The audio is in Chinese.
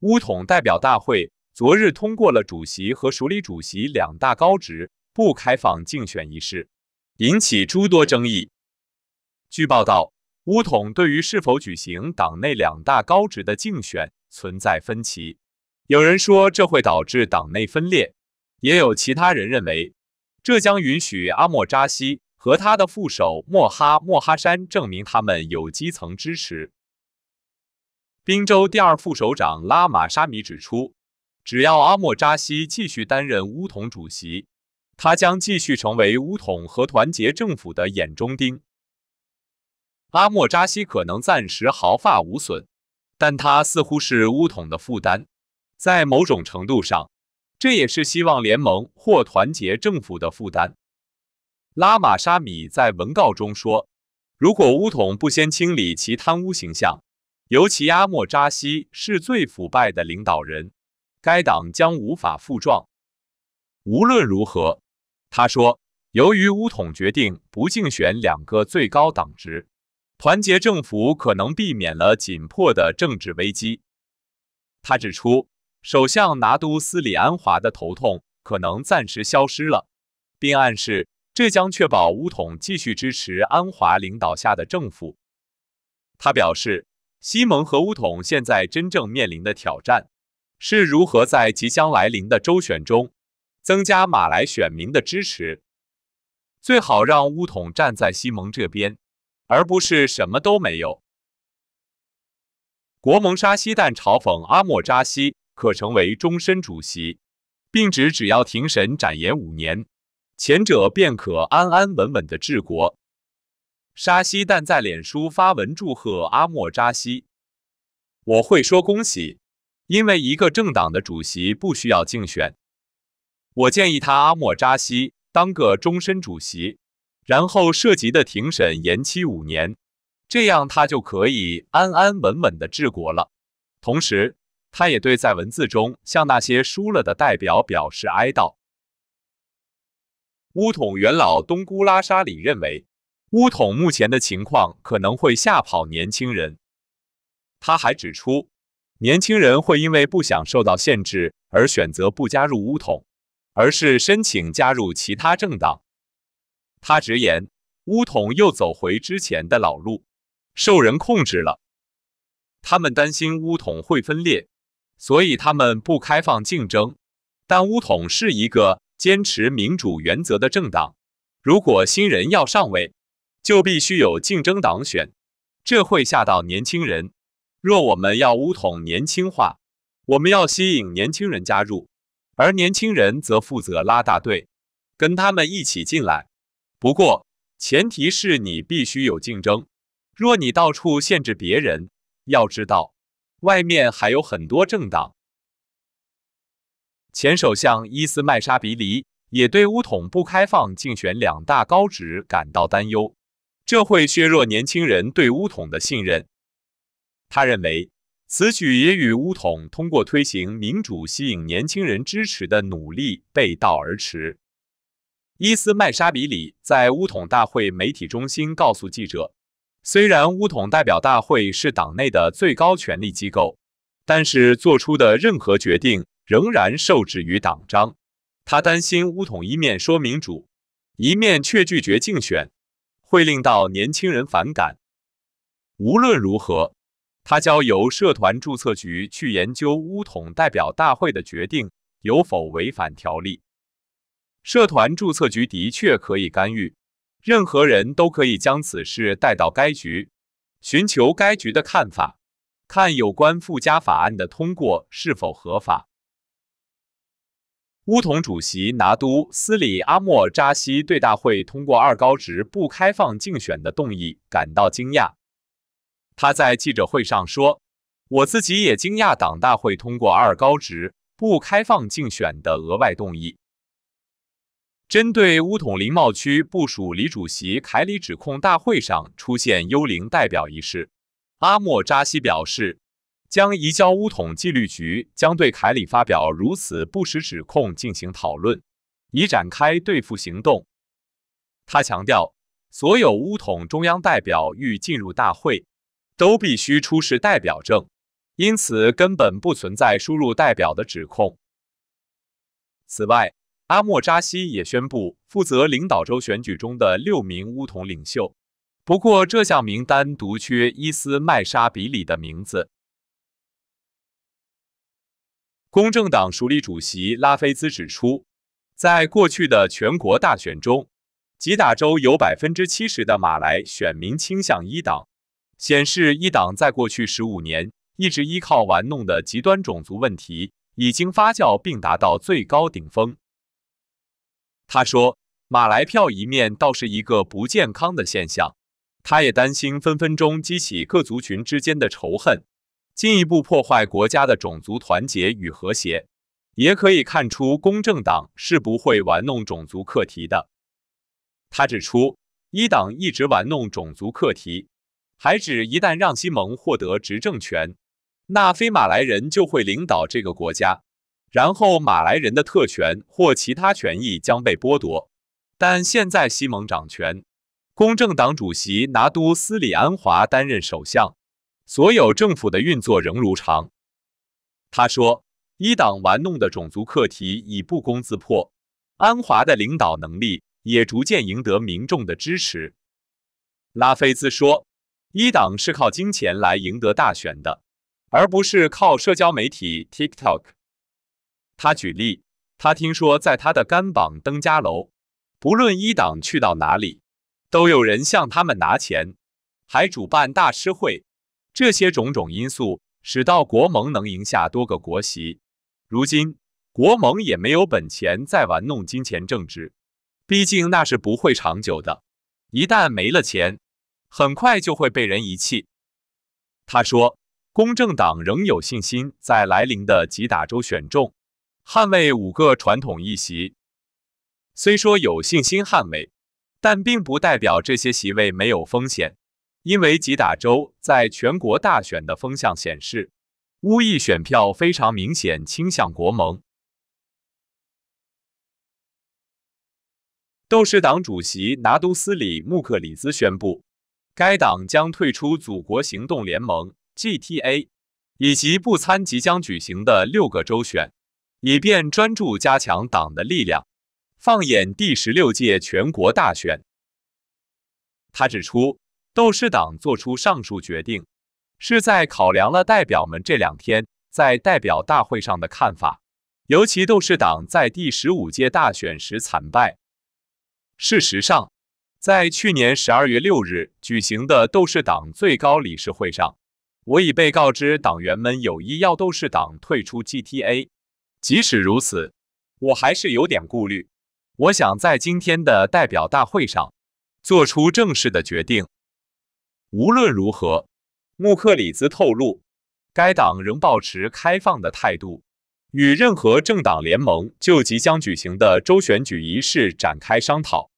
乌统代表大会昨日通过了主席和署理主席两大高职不开放竞选一事，引起诸多争议。据报道，乌统对于是否举行党内两大高职的竞选存在分歧。有人说这会导致党内分裂，也有其他人认为这将允许阿莫扎西和他的副手莫哈莫哈山证明他们有基层支持。宾州第二副首长拉马沙米指出，只要阿莫扎西继续担任乌统主席，他将继续成为乌统和团结政府的眼中钉。阿莫扎西可能暂时毫发无损，但他似乎是乌统的负担，在某种程度上，这也是希望联盟或团结政府的负担。拉马沙米在文告中说，如果乌统不先清理其贪污形象，尤其阿莫扎西是最腐败的领导人，该党将无法复壮。无论如何，他说，由于乌统决定不竞选两个最高党职，团结政府可能避免了紧迫的政治危机。他指出，首相拿督斯里安华的头痛可能暂时消失了，并暗示这将确保乌统继续支持安华领导下的政府。他表示。西蒙和乌统现在真正面临的挑战，是如何在即将来临的州选中增加马来选民的支持。最好让乌统站在西蒙这边，而不是什么都没有。国盟沙希旦嘲讽阿莫扎西可成为终身主席，并指只要庭审展延五年，前者便可安安稳稳的治国。沙希但在脸书发文祝贺阿莫扎西：“我会说恭喜，因为一个政党的主席不需要竞选。我建议他阿莫扎西当个终身主席，然后涉及的庭审延期五年，这样他就可以安安稳稳的治国了。同时，他也对在文字中向那些输了的代表表示哀悼。乌统元老东古拉沙里认为。乌统目前的情况可能会吓跑年轻人。他还指出，年轻人会因为不想受到限制而选择不加入乌统，而是申请加入其他政党。他直言，乌统又走回之前的老路，受人控制了。他们担心乌统会分裂，所以他们不开放竞争。但乌统是一个坚持民主原则的政党，如果新人要上位，就必须有竞争党选，这会吓到年轻人。若我们要乌统年轻化，我们要吸引年轻人加入，而年轻人则负责拉大队，跟他们一起进来。不过前提是你必须有竞争。若你到处限制别人，要知道外面还有很多政党。前首相伊斯麦沙比里也对乌统不开放竞选两大高职感到担忧。这会削弱年轻人对乌统的信任。他认为此举也与乌统通过推行民主吸引年轻人支持的努力背道而驰。伊斯麦沙比里在乌统大会媒体中心告诉记者：“虽然乌统代表大会是党内的最高权力机构，但是做出的任何决定仍然受制于党章。”他担心乌统一面说民主，一面却拒绝竞选。会令到年轻人反感。无论如何，他交由社团注册局去研究乌统代表大会的决定有否违反条例。社团注册局的确可以干预，任何人都可以将此事带到该局，寻求该局的看法，看有关附加法案的通过是否合法。乌统主席拿督斯里阿莫扎西对大会通过二高职不开放竞选的动议感到惊讶。他在记者会上说：“我自己也惊讶党大会通过二高职不开放竞选的额外动议。”针对乌统林茂区部署李主席凯里指控大会上出现幽灵代表一事，阿莫扎西表示。将移交乌统纪律局，将对凯里发表如此不实指控进行讨论，以展开对付行动。他强调，所有乌统中央代表欲进入大会，都必须出示代表证，因此根本不存在输入代表的指控。此外，阿莫扎西也宣布负责领导州选举中的六名乌统领袖，不过这项名单独缺伊斯麦沙比里的名字。公正党署理主席拉菲兹指出，在过去的全国大选中，吉打州有百分之七十的马来选民倾向一党，显示一党在过去十五年一直依靠玩弄的极端种族问题已经发酵并达到最高顶峰。他说：“马来票一面倒是一个不健康的现象，他也担心分分钟激起各族群之间的仇恨。”进一步破坏国家的种族团结与和谐，也可以看出公正党是不会玩弄种族课题的。他指出，一党一直玩弄种族课题，还指一旦让西蒙获得执政权，那非马来人就会领导这个国家，然后马来人的特权或其他权益将被剥夺。但现在西蒙掌权，公正党主席拿督斯里安华担任首相。所有政府的运作仍如常，他说，一党玩弄的种族课题已不攻自破，安华的领导能力也逐渐赢得民众的支持。拉菲兹说，一党是靠金钱来赢得大选的，而不是靠社交媒体 TikTok。他举例，他听说在他的甘榜登加楼，不论一党去到哪里，都有人向他们拿钱，还主办大师会。这些种种因素使到国盟能赢下多个国席，如今国盟也没有本钱再玩弄金钱政治，毕竟那是不会长久的，一旦没了钱，很快就会被人遗弃。他说，公正党仍有信心在来临的吉打州选中捍卫五个传统议席，虽说有信心捍卫，但并不代表这些席位没有风险。因为吉达州在全国大选的风向显示，乌裔选票非常明显倾向国盟。斗士党主席拿都斯里穆克里兹宣布，该党将退出祖国行动联盟 （GTA），以及不参即将举行的六个州选，以便专注加强党的力量。放眼第十六届全国大选，他指出。斗士党做出上述决定，是在考量了代表们这两天在代表大会上的看法，尤其斗士党在第十五届大选时惨败。事实上，在去年十二月六日举行的斗士党最高理事会上，我已被告知党员们有意要斗士党退出 GTA。即使如此，我还是有点顾虑。我想在今天的代表大会上做出正式的决定。无论如何，穆克里兹透露，该党仍保持开放的态度，与任何政党联盟就即将举行的州选举仪式展开商讨。